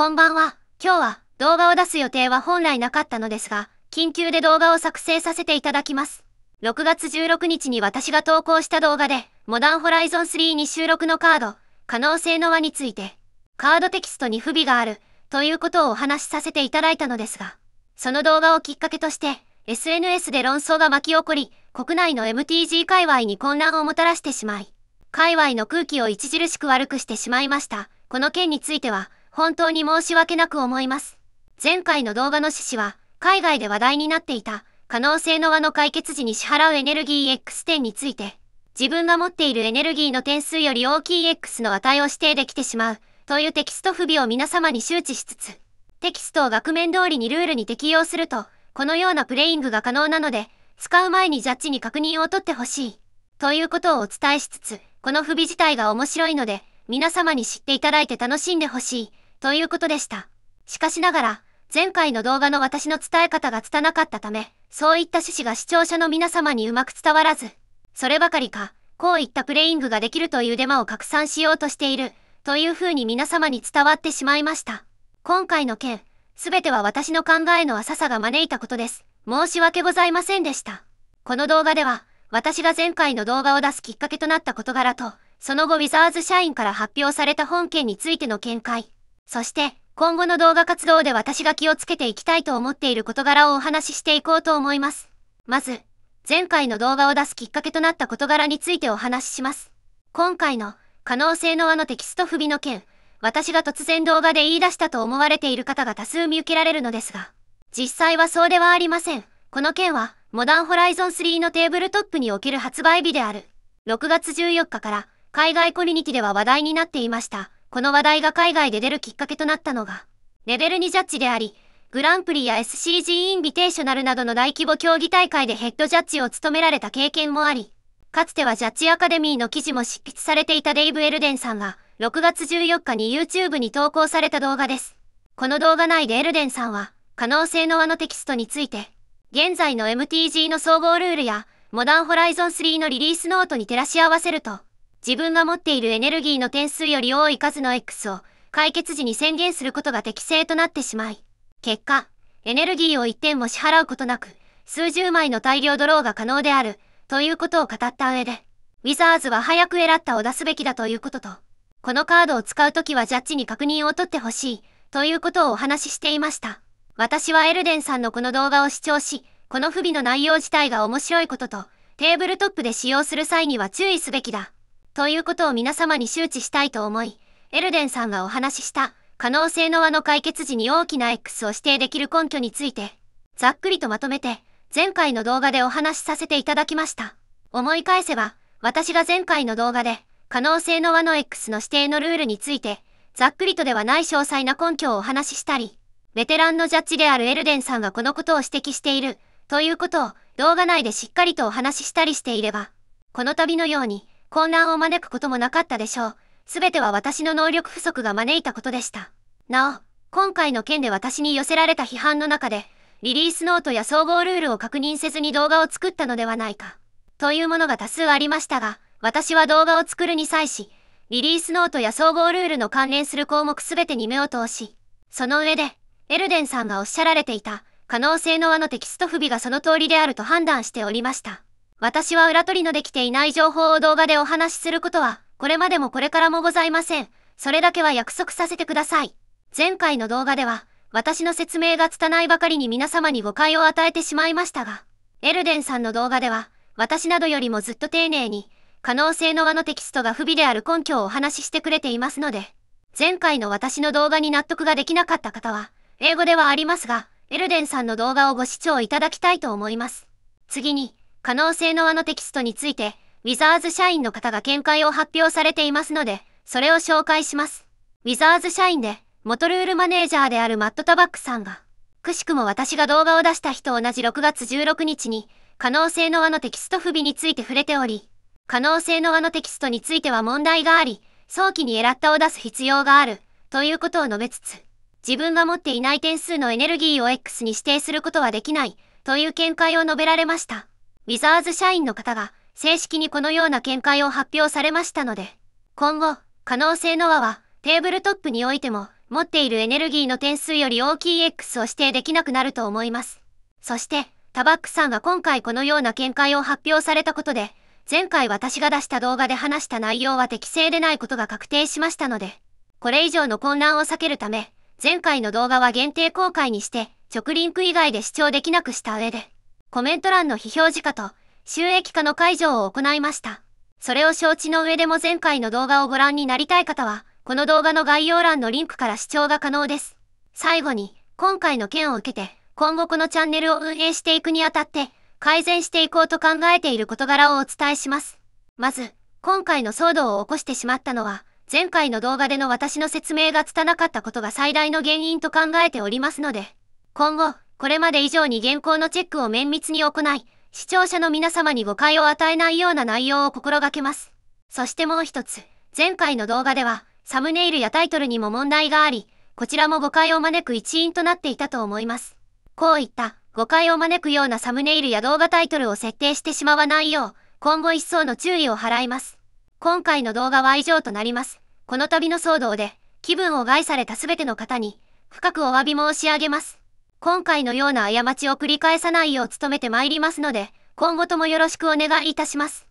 こんばんは。今日は動画を出す予定は本来なかったのですが、緊急で動画を作成させていただきます。6月16日に私が投稿した動画で、モダンホライゾン3に収録のカード、可能性の輪について、カードテキストに不備がある、ということをお話しさせていただいたのですが、その動画をきっかけとして、SNS で論争が巻き起こり、国内の MTG 界隈に混乱をもたらしてしまい、界隈の空気を著しく悪くしてしまいました。この件については、本当に申し訳なく思います。前回の動画の趣旨は、海外で話題になっていた、可能性の輪の解決時に支払うエネルギー X 点について、自分が持っているエネルギーの点数より大きい X の値を指定できてしまう、というテキスト不備を皆様に周知しつつ、テキストを額面通りにルールに適用すると、このようなプレイングが可能なので、使う前にジャッジに確認を取ってほしい。ということをお伝えしつつ、この不備自体が面白いので、皆様に知っていただいて楽しんでほしい。ということでした。しかしながら、前回の動画の私の伝え方が拙かったため、そういった趣旨が視聴者の皆様にうまく伝わらず、そればかりか、こういったプレイングができるというデマを拡散しようとしている、というふうに皆様に伝わってしまいました。今回の件、すべては私の考えの浅さが招いたことです。申し訳ございませんでした。この動画では、私が前回の動画を出すきっかけとなった事柄と、その後ウィザーズ社員から発表された本件についての見解、そして、今後の動画活動で私が気をつけていきたいと思っている事柄をお話ししていこうと思います。まず、前回の動画を出すきっかけとなった事柄についてお話しします。今回の、可能性の輪のテキスト不備の件、私が突然動画で言い出したと思われている方が多数見受けられるのですが、実際はそうではありません。この件は、モダンホライゾン3のテーブルトップにおける発売日である、6月14日から、海外コミュニティでは話題になっていました。この話題が海外で出るきっかけとなったのが、レベル2ジャッジであり、グランプリや SCG インビテーショナルなどの大規模競技大会でヘッドジャッジを務められた経験もあり、かつてはジャッジアカデミーの記事も執筆されていたデイブ・エルデンさんが、6月14日に YouTube に投稿された動画です。この動画内でエルデンさんは、可能性の輪のテキストについて、現在の MTG の総合ルールや、モダンホライゾン3のリリースノートに照らし合わせると、自分が持っているエネルギーの点数より多い数の X を解決時に宣言することが適正となってしまい、結果、エネルギーを1点も支払うことなく、数十枚の大量ドローが可能である、ということを語った上で、ウィザーズは早くエラッタを出すべきだということと、このカードを使うときはジャッジに確認を取ってほしい、ということをお話ししていました。私はエルデンさんのこの動画を視聴し、この不備の内容自体が面白いことと、テーブルトップで使用する際には注意すべきだ。ということを皆様に周知したいと思い、エルデンさんがお話しした可能性の輪の解決時に大きな X を指定できる根拠について、ざっくりとまとめて、前回の動画でお話しさせていただきました。思い返せば、私が前回の動画で、可能性の輪の X の指定のルールについて、ざっくりとではない詳細な根拠をお話ししたり、ベテランのジャッジであるエルデンさんがこのことを指摘している、ということを動画内でしっかりとお話ししたりしていれば、この度のように、混乱を招くこともなかったでしょう。すべては私の能力不足が招いたことでした。なお、今回の件で私に寄せられた批判の中で、リリースノートや総合ルールを確認せずに動画を作ったのではないか。というものが多数ありましたが、私は動画を作るに際し、リリースノートや総合ルールの関連する項目すべてに目を通し、その上で、エルデンさんがおっしゃられていた、可能性の輪のテキスト不備がその通りであると判断しておりました。私は裏取りのできていない情報を動画でお話しすることは、これまでもこれからもございません。それだけは約束させてください。前回の動画では、私の説明が拙いばかりに皆様に誤解を与えてしまいましたが、エルデンさんの動画では、私などよりもずっと丁寧に、可能性の輪のテキストが不備である根拠をお話ししてくれていますので、前回の私の動画に納得ができなかった方は、英語ではありますが、エルデンさんの動画をご視聴いただきたいと思います。次に、可能性の輪のテキストについて、ウィザーズ社員の方が見解を発表されていますので、それを紹介します。ウィザーズ社員で、モトルールマネージャーであるマット・タバックさんが、くしくも私が動画を出した日と同じ6月16日に、可能性の輪のテキスト不備について触れており、可能性の輪のテキストについては問題があり、早期にエラッタを出す必要がある、ということを述べつつ、自分が持っていない点数のエネルギーを X に指定することはできない、という見解を述べられました。ウィザーズ社員の方が正式にこのような見解を発表されましたので、今後、可能性の和はテーブルトップにおいても持っているエネルギーの点数より大きい X を指定できなくなると思います。そして、タバックさんが今回このような見解を発表されたことで、前回私が出した動画で話した内容は適正でないことが確定しましたので、これ以上の混乱を避けるため、前回の動画は限定公開にして、直リンク以外で視聴できなくした上で、コメント欄の非表示化と収益化の解除を行いました。それを承知の上でも前回の動画をご覧になりたい方は、この動画の概要欄のリンクから視聴が可能です。最後に、今回の件を受けて、今後このチャンネルを運営していくにあたって、改善していこうと考えている事柄をお伝えします。まず、今回の騒動を起こしてしまったのは、前回の動画での私の説明が拙なかったことが最大の原因と考えておりますので、今後、これまで以上に原稿のチェックを綿密に行い、視聴者の皆様に誤解を与えないような内容を心がけます。そしてもう一つ、前回の動画では、サムネイルやタイトルにも問題があり、こちらも誤解を招く一因となっていたと思います。こういった誤解を招くようなサムネイルや動画タイトルを設定してしまわないよう、今後一層の注意を払います。今回の動画は以上となります。この度の騒動で、気分を害された全ての方に、深くお詫び申し上げます。今回のような過ちを繰り返さないよう努めてまいりますので、今後ともよろしくお願いいたします。